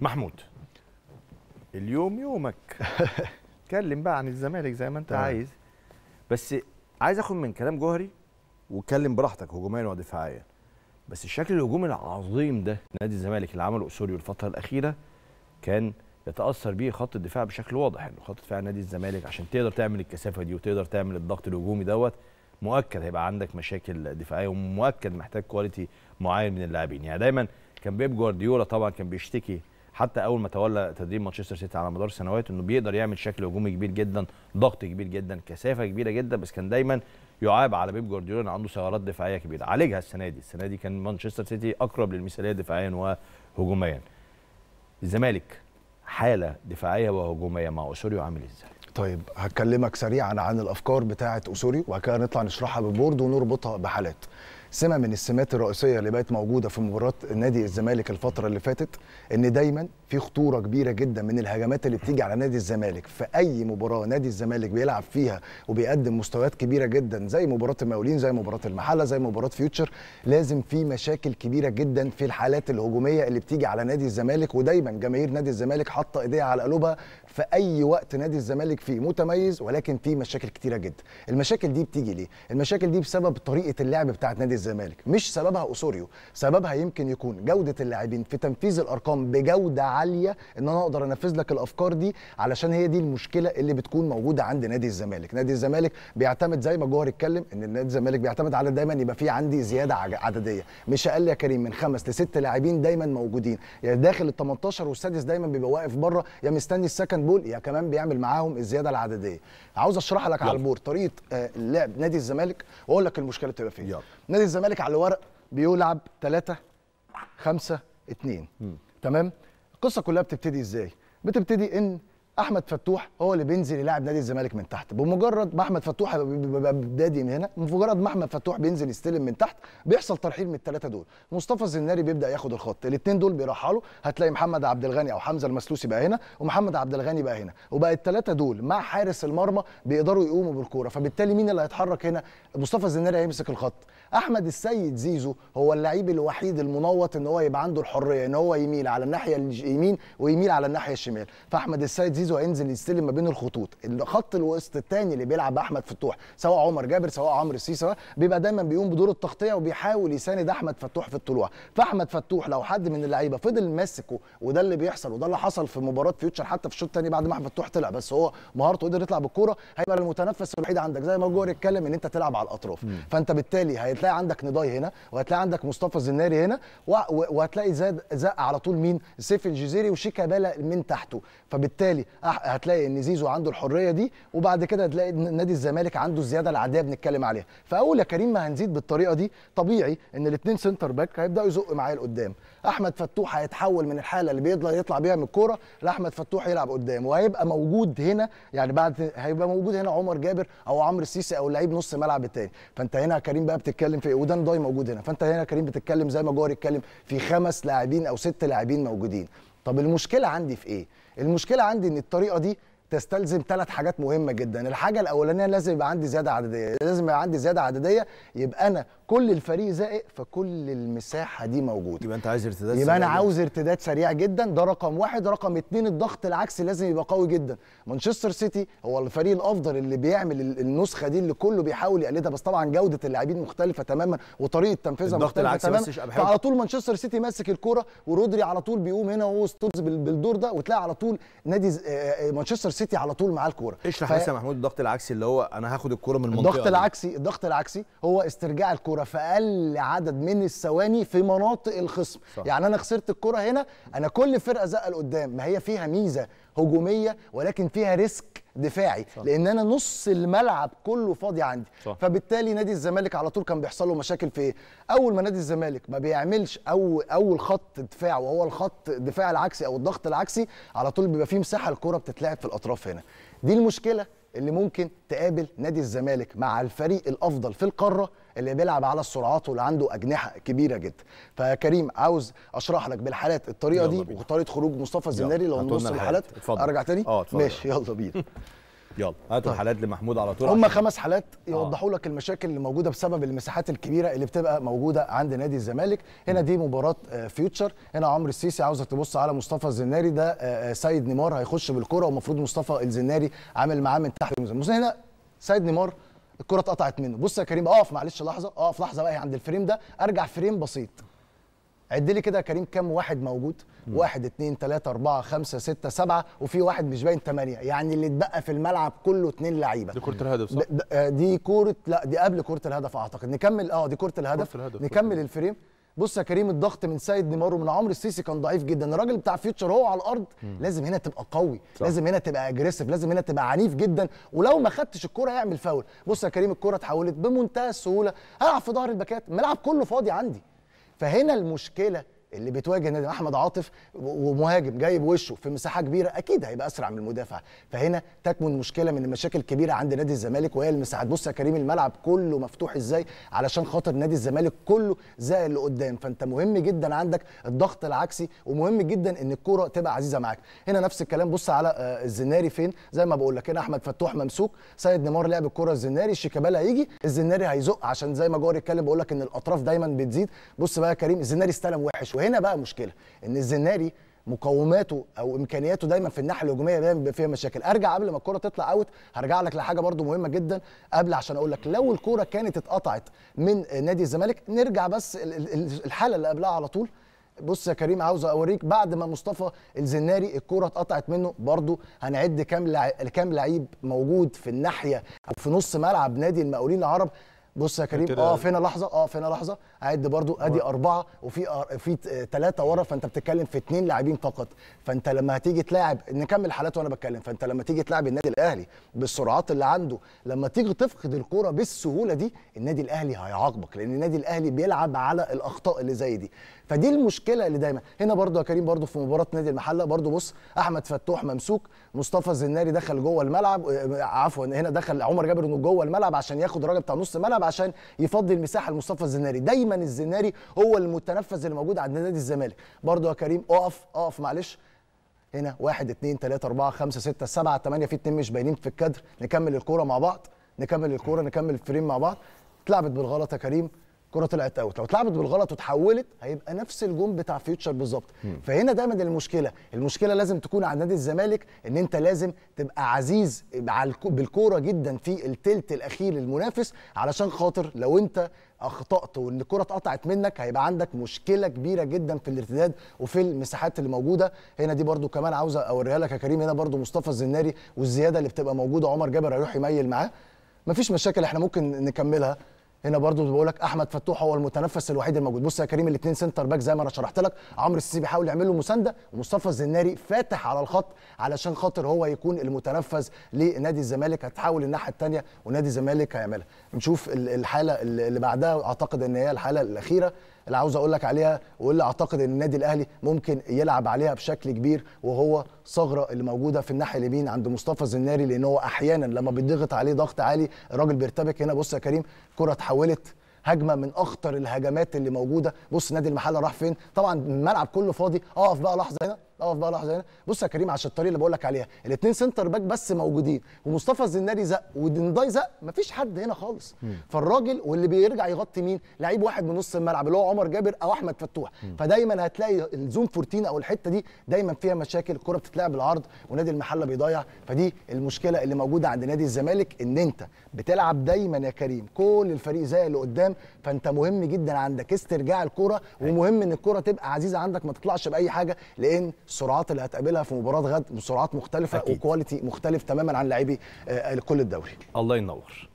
محمود اليوم يومك اتكلم بقى عن الزمالك زي ما انت طيب. عايز بس عايز اخد من كلام جوهري واتكلم براحتك هجوميا ودفاعيا بس الشكل الهجومي العظيم ده نادي الزمالك اللي عمله اسوريو الفتره الاخيره كان يتاثر بيه خط الدفاع بشكل واضح انه خط دفاع نادي الزمالك عشان تقدر تعمل الكثافه دي وتقدر تعمل الضغط الهجومي دوت مؤكد هيبقى عندك مشاكل دفاعيه ومؤكد محتاج كواليتي معين من اللاعبين يعني دايما كان بيب جوارديولا طبعا كان بيشتكي حتى اول ما تولى تدريب مانشستر سيتي على مدار سنوات انه بيقدر يعمل شكل هجومي كبير جدا ضغط كبير جدا كثافه كبيره جدا بس كان دايما يعاب على بيب جوارديولا انه عنده ثغرات دفاعيه كبيره عالجها السنه دي السنه دي كان مانشستر سيتي اقرب للمثاليه دفاعيا وهجوميا الزمالك حاله دفاعيه وهجوميه مع اسوريو عامل ازاي طيب هكلمك سريعا عن الافكار بتاعه اسوريو وبعد كده نطلع نشرحها بالبورد ونربطها بحالات سمه من السمات الرئيسيه اللي بقت موجوده في مباراه نادي الزمالك الفتره اللي فاتت ان دايما في خطوره كبيره جدا من الهجمات اللي بتيجي على نادي الزمالك في اي مباراه نادي الزمالك بيلعب فيها وبيقدم مستويات كبيره جدا زي مباراه المقاولين زي مباراه المحله زي مباراه فيوتشر لازم في مشاكل كبيره جدا في الحالات الهجوميه اللي بتيجي على نادي الزمالك ودايما جماهير نادي الزمالك حاطه ايديها على قلوبها في اي وقت نادي الزمالك فيه متميز ولكن في مشاكل كتيره جدا المشاكل دي بتيجي ليه المشاكل دي بسبب طريقه اللعب بتاعه نادي الزمالك مش سببها اسوريو سببها يمكن يكون جوده اللاعبين في تنفيذ الارقام بجوده عاليه ان انا اقدر انفذ لك الافكار دي علشان هي دي المشكله اللي بتكون موجوده عند نادي الزمالك نادي الزمالك بيعتمد زي ما جوهر اتكلم ان نادي الزمالك بيعتمد على دايما يبقى في عندي زياده عدديه مش اقل يا كريم من خمس لست لاعبين دايما موجودين يا يعني داخل ال 18 والسادس دايما بيبقى واقف بره يا مستني السكند بول يا كمان بيعمل معاهم الزياده العدديه عاوز اشرح لك على البور طريقه آه، لعب نادي الزمالك واقول لك المشكله بتبقى فين نادي الزمالك على الورق بيلعب 3 5 2 تمام القصه كلها بتبتدي ازاي بتبتدي ان احمد فتوح هو اللي بينزل يلاعب نادي الزمالك من تحت بمجرد ما احمد فتوح بيبقى من هنا بمجرد ما احمد فتوح بينزل يستلم من تحت بيحصل ترحيل من الثلاثه دول مصطفى الزناري بيبدا ياخد الخط الاثنين دول بيرحلوا هتلاقي محمد عبد الغني او حمزه المسلوسي بقى هنا ومحمد عبد الغني بقى هنا وبقى الثلاثه دول مع حارس المرمى بيقدروا يقوموا بالكوره فبالتالي مين اللي هيتحرك هنا مصطفى الزناري هيمسك الخط احمد السيد زيزو هو اللعيب الوحيد المنوط ان هو يبقى عنده الحريه ان هو يميل على الناحيه اليمين ويميل على الناحيه الشمال فاحمد السيد زيزو زيزو هينزل يستلم ما بين الخطوط الخط الوسط الثاني اللي بيلعب احمد فتوح سواء عمر جابر سواء عمرو السيسي بيبقى دايما بيقوم بدور التغطيه وبيحاول يساند احمد فتوح في الطلوع فاحمد فتوح لو حد من اللعيبه فضل ماسكه وده اللي بيحصل وده اللي حصل في مباراه فيوتشر حتى في الشوط الثاني بعد ما احمد فتوح طلع بس هو مهارته قدر يطلع بالكوره هيبقى المتنفس الوحيد عندك زي ما جوري اتكلم ان انت تلعب على الاطراف م. فانت بالتالي هتلاقي عندك نضاي هنا وهتلاقي عندك مصطفى زناري هنا وهتلاقي زاد زق على طول مين سيف الجزيري وشيكابالا من تحته فبالتالي هتلاقي ان زيزو عنده الحريه دي وبعد كده هتلاقي نادي الزمالك عنده الزياده العاديه بنتكلم عليها فاول يا كريم ما هنزيد بالطريقه دي طبيعي ان الاثنين سنتر باك هيبداوا يزقوا معايا لقدام احمد فتوح هيتحول من الحاله اللي بيطلع يطلع بيها من الكوره لاحمد فتوح يلعب قدام وهيبقى موجود هنا يعني بعد هيبقى موجود هنا عمر جابر او عمرو السيسي او لعيب نص ملعب تاني فانت هنا يا كريم بقى بتتكلم في إيه؟ ودان داي موجود هنا فانت هنا يا كريم بتتكلم زي ما جوهر اتكلم في خمس لاعبين او ست لاعبين موجودين طب المشكله عندي في ايه المشكله عندي ان الطريقه دي تستلزم ثلاث حاجات مهمه جدا الحاجه الاولانيه لازم يبقى عندي زياده عدديه لازم يبقى عندي زياده عدديه يبقى انا كل الفريق زائق فكل المساحه دي موجوده يبقى انت عايز ارتداد يبقى انا عاوز ارتداد سريع جدا ده رقم واحد رقم اتنين الضغط العكسي لازم يبقى قوي جدا مانشستر سيتي هو الفريق الافضل اللي بيعمل النسخه دي اللي كله بيحاول يقلدها بس طبعا جوده اللاعبين مختلفه تماما وطريقه تنفيذها مختلفه تماما فعلى طول مانشستر سيتي ماسك الكوره ورودري على طول بيقوم هنا وهو بالدور ده وتلاقي على طول نادي آه، آه، مانشستر سيتي على طول معاه الكوره اشرح بس ف... يا محمود الضغط العكسي اللي هو انا هاخد الكوره من المنطقه الضغط العكسي الضغط العكسي هو استرجاع الكوره في اقل عدد من الثواني في مناطق الخصم صح. يعني انا خسرت الكوره هنا انا كل فرقه زقه لقدام ما هي فيها ميزه هجوميه ولكن فيها ريسك دفاعي صح. لان انا نص الملعب كله فاضي عندي صح. فبالتالي نادي الزمالك على طول كان بيحصل له مشاكل في ايه اول ما نادي الزمالك ما بيعملش او اول خط دفاع وهو الخط الدفاع العكسي او الضغط العكسي على طول بيبقى فيه مساحه الكره بتتلعب في الاطراف هنا دي المشكله اللي ممكن تقابل نادي الزمالك مع الفريق الافضل في القاره اللي بيلعب على السرعات واللي عنده اجنحه كبيره جدا فكريم عاوز اشرح لك بالحالات الطريقه دي وطريقه خروج مصطفى الزناري لو نبص الحالات ارجع تاني اه ماشي يلا بينا يلا هاتوا طيب. الحالات لمحمود على طول هم خمس حالات آه. يوضحوا آه. لك المشاكل اللي موجوده بسبب المساحات الكبيره اللي بتبقى موجوده عند نادي الزمالك هنا دي مباراه آه، فيوتشر هنا عمرو السيسي عاوزك تبص على مصطفى الزناري ده آه، سيد نيمار هيخش بالكره ومفروض مصطفى الزناري عامل معاه من تحت بص هنا سيد نيمار الكره اتقطعت منه بص يا كريم اقف معلش لحظه اقف لحظه بقى عند الفريم ده ارجع فريم بسيط عد لي كده يا كريم كام واحد موجود؟ مم. واحد اثنين ثلاثة أربعة خمسة ستة سبعة وفي واحد مش باين ثمانية يعني اللي اتبقى في الملعب كله اثنين لعيبة دي كرة الهدف صح؟ آه، دي كورة لا دي قبل كرة الهدف أعتقد نكمل اه دي كرة الهدف, كرة الهدف نكمل كرة الفريم بص يا كريم الضغط من سيد نيمار ومن عمرو السيسي كان ضعيف جدا الراجل بتاع فيوتشر هو على الارض مم. لازم هنا تبقى قوي صح. لازم هنا تبقى اجريسيف لازم هنا تبقى عنيف جدا ولو ما خدتش الكوره يعمل فاول بص يا كريم الكوره اتحولت بمنتهى السهوله هلعب في ظهر الباكات الملعب كله فاضي عندي فهنا المشكله اللي بتواجه نادي احمد عاطف ومهاجم جاي بوشه في مساحه كبيره اكيد هيبقى اسرع من المدافع فهنا تكمن مشكله من المشاكل الكبيره عند نادي الزمالك وهي المساحات بص يا كريم الملعب كله مفتوح ازاي علشان خاطر نادي الزمالك كله زي اللي قدام فانت مهم جدا عندك الضغط العكسي ومهم جدا ان الكوره تبقى عزيزه معاك هنا نفس الكلام بص على آه، الزناري فين زي ما بقول لك هنا احمد فتوح ممسوك سيد نيمار لعب الكوره الزناري شيكابالا هيجي الزناري هيزق عشان زي ما جوري اتكلم بقول لك ان الاطراف دايما بتزيد بص بقى يا كريم الزناري استلم وحش وهنا بقى مشكله ان الزناري مقوماته او امكانياته دايما في الناحيه الهجوميه دايما بيبقى فيها مشاكل ارجع قبل ما الكره تطلع اوت هرجع لك لحاجه برده مهمه جدا قبل عشان اقول لك لو الكره كانت اتقطعت من نادي الزمالك نرجع بس الحاله اللي قبلها على طول بص يا كريم عاوز اوريك بعد ما مصطفى الزناري الكره اتقطعت منه برده هنعد كام كام لعيب موجود في الناحيه او في نص ملعب نادي المقاولين العرب بص يا كريم اه هنا لحظه اه هنا لحظه عد برضو ادي اربعه وفي في ثلاثه ورا فانت بتتكلم في اثنين لاعبين فقط فانت لما هتيجي تلاعب نكمل حالات وانا بتكلم فانت لما تيجي تلاعب النادي الاهلي بالسرعات اللي عنده لما تيجي تفقد الكوره بالسهوله دي النادي الاهلي هيعاقبك لان النادي الاهلي بيلعب على الاخطاء اللي زي دي فدي المشكله اللي دايما هنا برضو يا كريم برضو في مباراه نادي المحله برضو بص احمد فتوح ممسوك مصطفى الزناري دخل جوه الملعب آه، عفوا هنا دخل عمر جابر جوه الملعب عشان ياخد الراجل بتاع نص الملعب عشان يفضي المساحه لمصطفى الزناري دايما الزناري هو المتنفذ اللي موجود عند نادي الزمالك برضو يا كريم اقف اقف معلش هنا 1 2 3 4 5 6 7 8 في اتنين مش باينين في الكادر نكمل الكوره مع بعض نكمل الكوره نكمل الفريم مع بعض اتلعبت بالغلط يا كريم كره طلعت اوت لو اتلعبت بالغلط وتحولت هيبقى نفس الجون بتاع فيوتشر بالظبط فهنا دايما المشكله المشكله لازم تكون على نادي الزمالك ان انت لازم تبقى عزيز بالكوره جدا في التلت الاخير للمنافس علشان خاطر لو انت اخطات وان الكره اتقطعت منك هيبقى عندك مشكله كبيره جدا في الارتداد وفي المساحات اللي موجوده هنا دي برده كمان عاوز اوريها لك يا كريم هنا برده مصطفى الزناري والزياده اللي بتبقى موجوده عمر جابر هيروح يميل معاه مفيش مشاكل احنا ممكن نكملها هنا برضو بقول لك احمد فتوح هو المتنفس الوحيد الموجود بص يا كريم الاثنين سنتر باك زي ما انا شرحت لك عمرو السيسي بيحاول يعمل له مسانده ومصطفى الزناري فاتح على الخط علشان خاطر هو يكون المتنفس لنادي الزمالك هتحاول الناحيه الثانيه ونادي الزمالك هيعملها نشوف الحاله اللي بعدها اعتقد ان هي الحاله الاخيره اللي عاوز اقول لك عليها واللي اعتقد ان النادي الاهلي ممكن يلعب عليها بشكل كبير وهو ثغره اللي موجوده في الناحيه اليمين عند مصطفى زناري لان هو احيانا لما بيضغط عليه ضغط عالي الراجل بيرتبك هنا بص يا كريم كره اتحولت هجمه من اخطر الهجمات اللي موجوده بص نادي المحله راح فين طبعا الملعب كله فاضي اقف بقى لحظه هنا اقف بقى لحظه هنا بص يا كريم عشان الطريقه اللي بقول لك عليها الاثنين سنتر باك بس موجودين ومصطفى الزناري زق ودنداي زق مفيش حد هنا خالص مم. فالراجل واللي بيرجع يغطي مين لعيب واحد من نص الملعب اللي هو عمر جابر او احمد فتوح مم. فدايما هتلاقي الزوم 14 او الحته دي دايما فيها مشاكل الكره بتتلعب بالعرض ونادي المحله بيضيع فدي المشكله اللي موجوده عند نادي الزمالك ان انت بتلعب دايما يا كريم كل الفريق زي اللي قدام فانت مهم جدا عندك استرجاع الكره ومهم ان الكره تبقى عزيزه عندك ما تطلعش باي حاجه لان السرعات اللي هتقابلها في مباراه غد بسرعات مختلفه أكيد. وكواليتي مختلف تماما عن لاعبي آه، كل الدوري الله ينور